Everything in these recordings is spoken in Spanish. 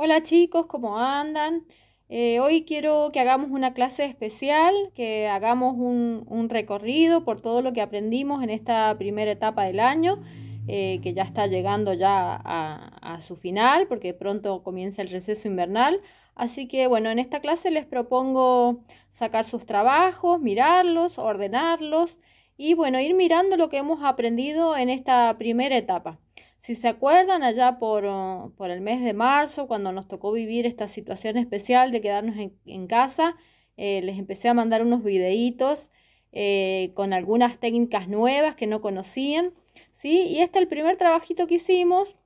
Hola chicos, ¿cómo andan? Eh, hoy quiero que hagamos una clase especial, que hagamos un, recorrido por todo lo que aprendimos en esta primera etapa del año, eh, que ya está llegando ya a su final, porque pronto comienza el receso invernal. Así que bueno, en esta clase les propongo sacar sus trabajos, mirarlos, ordenarlos y bueno, ir mirando lo que hemos aprendido en esta primera etapa. Si se acuerdan allá oh, por, el mes de marzo, cuando nos tocó vivir esta situación especial de quedarnos en, casa, eh, les empecé a mandar unos videitos eh, con algunas técnicas nuevas que no conocían. ¿sí? Y este, el primer trabajito que hicimos,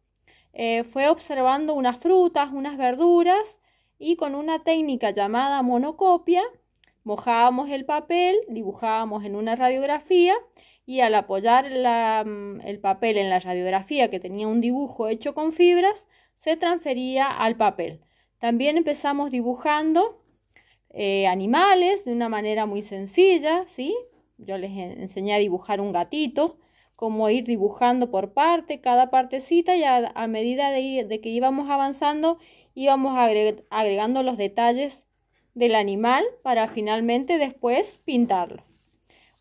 eh, fue observando unas frutas, unas verduras y con una técnica llamada monocopia mojábamos el papel, dibujábamos en una radiografía y al apoyar mm, el papel en la radiografía que tenía un dibujo hecho con fibras, se transfería al papel. También empezamos dibujando eh, animales de una manera muy sencilla, ¿sí? Yo les enseñé a dibujar un gatito, cómo ir dibujando por parte, cada partecita y a, medida de, que íbamos avanzando íbamos agregando los detalles del animal para finalmente después pintarlo.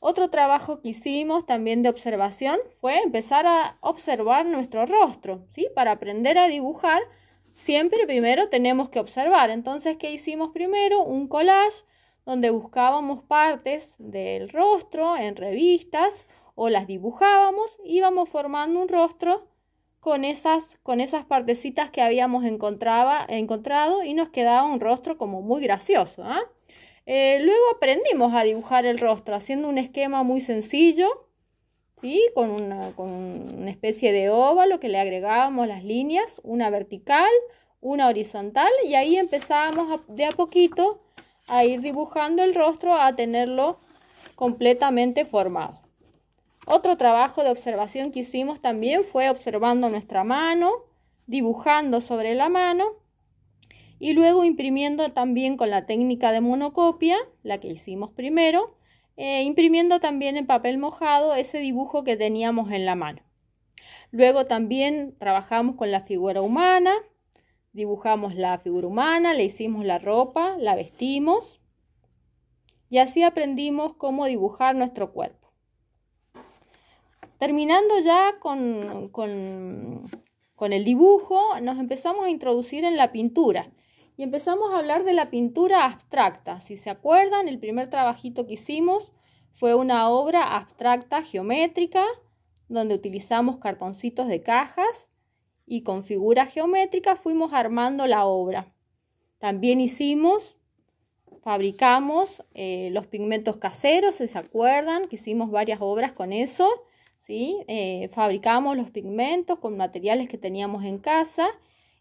Otro trabajo que hicimos también de observación fue empezar a observar nuestro rostro, ¿sí? Para aprender a dibujar, siempre primero tenemos que observar. Entonces, ¿qué hicimos primero? Un collage donde buscábamos partes del rostro en revistas o las dibujábamos, íbamos formando un rostro con esas, con esas partecitas que habíamos encontrado y nos quedaba un rostro como muy gracioso. ¿ah? Eh, luego aprendimos a dibujar el rostro haciendo un esquema muy sencillo, ¿sí? con, una, con una especie de óvalo que le agregábamos las líneas, una vertical, una horizontal, y ahí empezábamos de a poquito a ir dibujando el rostro, a tenerlo completamente formado. Otro trabajo de observación que hicimos también fue observando nuestra mano, dibujando sobre la mano y luego imprimiendo también con la técnica de monocopia, la que hicimos primero, eh, imprimiendo también en papel mojado ese dibujo que teníamos en la mano. Luego también trabajamos con la figura humana, dibujamos la figura humana, le hicimos la ropa, la vestimos y así aprendimos cómo dibujar nuestro cuerpo. Terminando ya con el dibujo, nos empezamos a introducir en la pintura empezamos a hablar de la pintura abstracta. Si se acuerdan, el primer trabajito que hicimos fue una obra abstracta geométrica, donde utilizamos cartoncitos de cajas y con figuras geométricas fuimos armando la obra. También hicimos, fabricamos eh, los pigmentos caseros, si se acuerdan, que hicimos varias obras con eso. ¿sí? Eh, fabricamos los pigmentos con materiales que teníamos en casa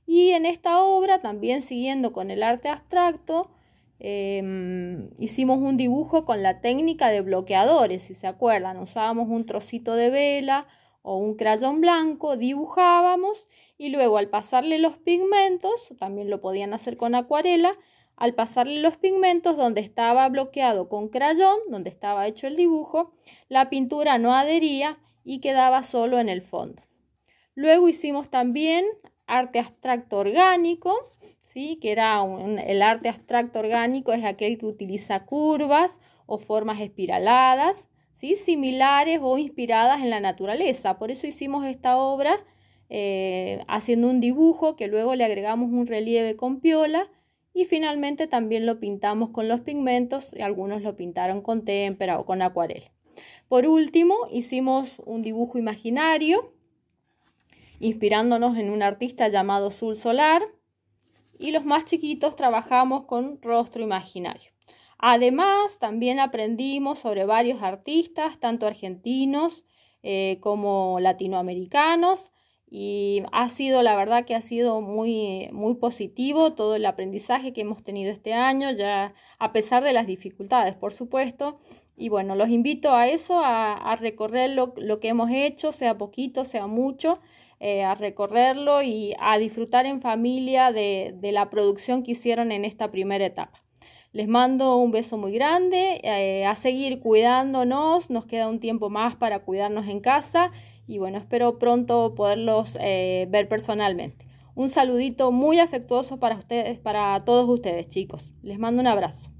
y en esta obra, también siguiendo con el arte abstracto, em, hicimos un dibujo con la técnica de bloqueadores, si se acuerdan. Usábamos un trocito de vela o un crayón blanco, dibujábamos y luego al pasarle los pigmentos, también lo podían hacer con acuarela, al pasarle los pigmentos donde estaba bloqueado con crayón, donde estaba hecho el dibujo, la pintura no adhería y quedaba solo en el fondo. Luego hicimos también arte abstracto orgánico, ¿sí? que era un, el arte abstracto orgánico es aquel que utiliza curvas o formas espiraladas, ¿sí? similares o inspiradas en la naturaleza. Por eso hicimos esta obra eh, haciendo un dibujo que luego le agregamos un relieve con piola y finalmente también lo pintamos con los pigmentos y algunos lo pintaron con témpera o con acuarela. Por último, hicimos un dibujo imaginario inspirándonos en un artista llamado Zul Solar. Y los más chiquitos trabajamos con rostro imaginario. Además, también aprendimos sobre varios artistas, tanto argentinos eh, como latinoamericanos. Y ha sido, la verdad que ha sido muy, muy positivo todo el aprendizaje que hemos tenido este año, ya a pesar de las dificultades, por supuesto. Y bueno, los invito a eso, a, a recorrer lo, lo que hemos hecho, sea poquito, sea mucho. Eh, a recorrerlo y a disfrutar en familia de, la producción que hicieron en esta primera etapa. Les mando un beso muy grande, eh, a seguir cuidándonos, nos queda un tiempo más para cuidarnos en casa y bueno, espero pronto poderlos eh, ver personalmente. Un saludito muy afectuoso para ustedes, para todos ustedes, chicos. Les mando un abrazo.